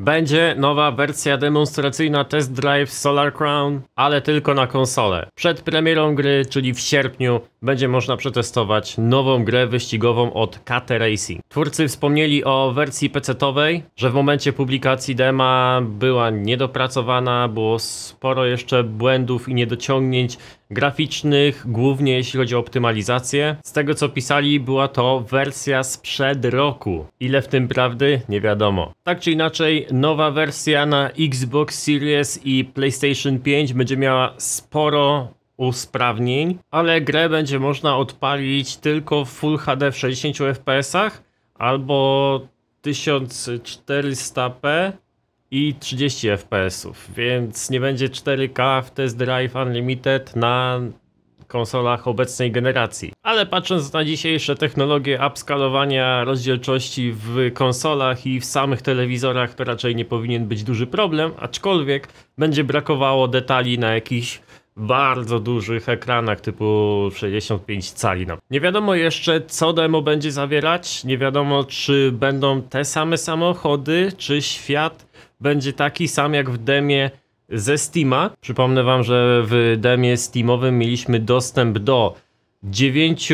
Będzie nowa wersja demonstracyjna Test Drive Solar Crown, ale tylko na konsolę. Przed premierą gry, czyli w sierpniu, będzie można przetestować nową grę wyścigową od KT Racing. Twórcy wspomnieli o wersji PC-towej, że w momencie publikacji dema była niedopracowana, było sporo jeszcze błędów i niedociągnięć graficznych, głównie jeśli chodzi o optymalizację. Z tego co pisali, była to wersja sprzed roku. Ile w tym prawdy? Nie wiadomo. Tak czy inaczej, nowa wersja na Xbox Series i PlayStation 5 będzie miała sporo usprawnień, ale grę będzie można odpalić tylko w Full HD w 60 fpsach albo 1400p i 30 fpsów, więc nie będzie 4K w Test Drive Unlimited na konsolach obecnej generacji. Ale patrząc na dzisiejsze technologie upskalowania rozdzielczości w konsolach i w samych telewizorach, to raczej nie powinien być duży problem, aczkolwiek będzie brakowało detali na jakichś bardzo dużych ekranach typu 65 cali. No. Nie wiadomo jeszcze co demo będzie zawierać, nie wiadomo czy będą te same samochody, czy świat będzie taki sam jak w demie ze Steama. Przypomnę wam, że w demie Steamowym mieliśmy dostęp do 9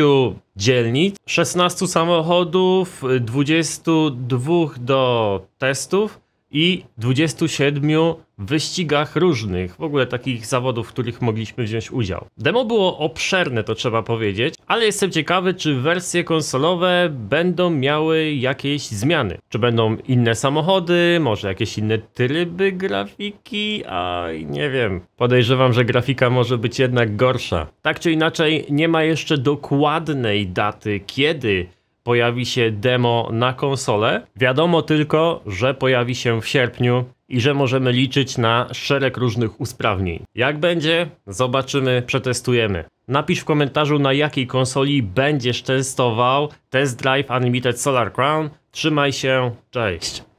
dzielnic, 16 samochodów, 22 do testów i 27 wyścigach różnych, w ogóle takich zawodów, w których mogliśmy wziąć udział. Demo było obszerne, to trzeba powiedzieć, ale jestem ciekawy, czy wersje konsolowe będą miały jakieś zmiany. Czy będą inne samochody, może jakieś inne tryby grafiki, a nie wiem. Podejrzewam, że grafika może być jednak gorsza. Tak czy inaczej, nie ma jeszcze dokładnej daty, kiedy pojawi się demo na konsolę. Wiadomo tylko, że pojawi się w sierpniu i że możemy liczyć na szereg różnych usprawnień. Jak będzie? Zobaczymy, przetestujemy. Napisz w komentarzu na jakiej konsoli będziesz testował Test Drive Unlimited Solar Crown. Trzymaj się, cześć!